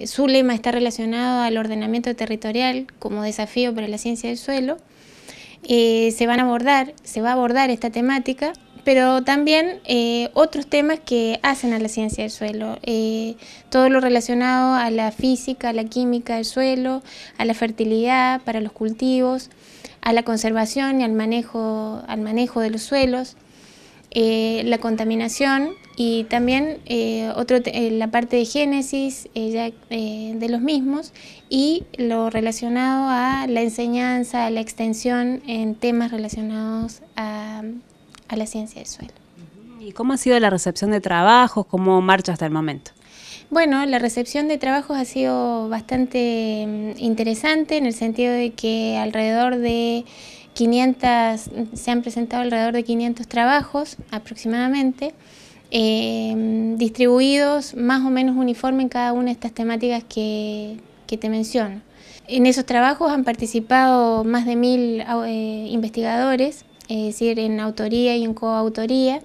Eh, su lema está relacionado al ordenamiento territorial como desafío para la ciencia del suelo. Eh, se va a abordar esta temática, pero también eh, otros temas que hacen a la ciencia del suelo, todo lo relacionado a la física, a la química del suelo, a la fertilidad para los cultivos, a la conservación y al manejo de los suelos. Eh, la contaminación y también eh, otro, eh, la parte de génesis de los mismos y lo relacionado a la enseñanza, a la extensión en temas relacionados a, a la ciencia del suelo. ¿Y cómo ha sido la recepción de trabajos? ¿Cómo marcha hasta el momento? Bueno, la recepción de trabajos ha sido bastante mm, interesante en el sentido de que alrededor de se han presentado alrededor de 500 trabajos aproximadamente, eh, distribuidos más o menos uniforme en cada una de estas temáticas que, te menciono. En esos trabajos han participado más de mil eh, investigadores, es decir, en autoría y en coautoría,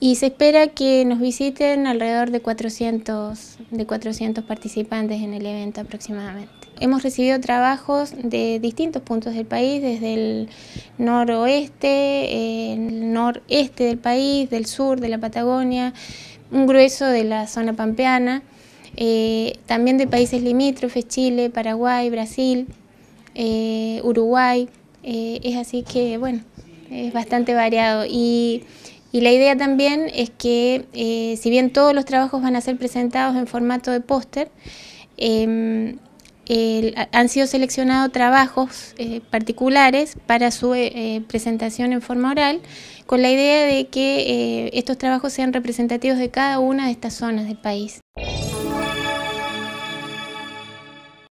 y se espera que nos visiten alrededor de 400, de 400 participantes en el evento aproximadamente. Hemos recibido trabajos de distintos puntos del país, desde el noroeste, el noreste del país, del sur, de la Patagonia, un grueso de la zona pampeana, eh, también de países limítrofes, Chile, Paraguay, Brasil, eh, Uruguay. Eh, es así que, bueno, es bastante variado. y y la idea también es que, eh, si bien todos los trabajos van a ser presentados en formato de póster, em, han sido seleccionados trabajos eh, particulares para su eh, presentación en forma oral, con la idea de que estos trabajos sean representativos de cada una de estas zonas del país.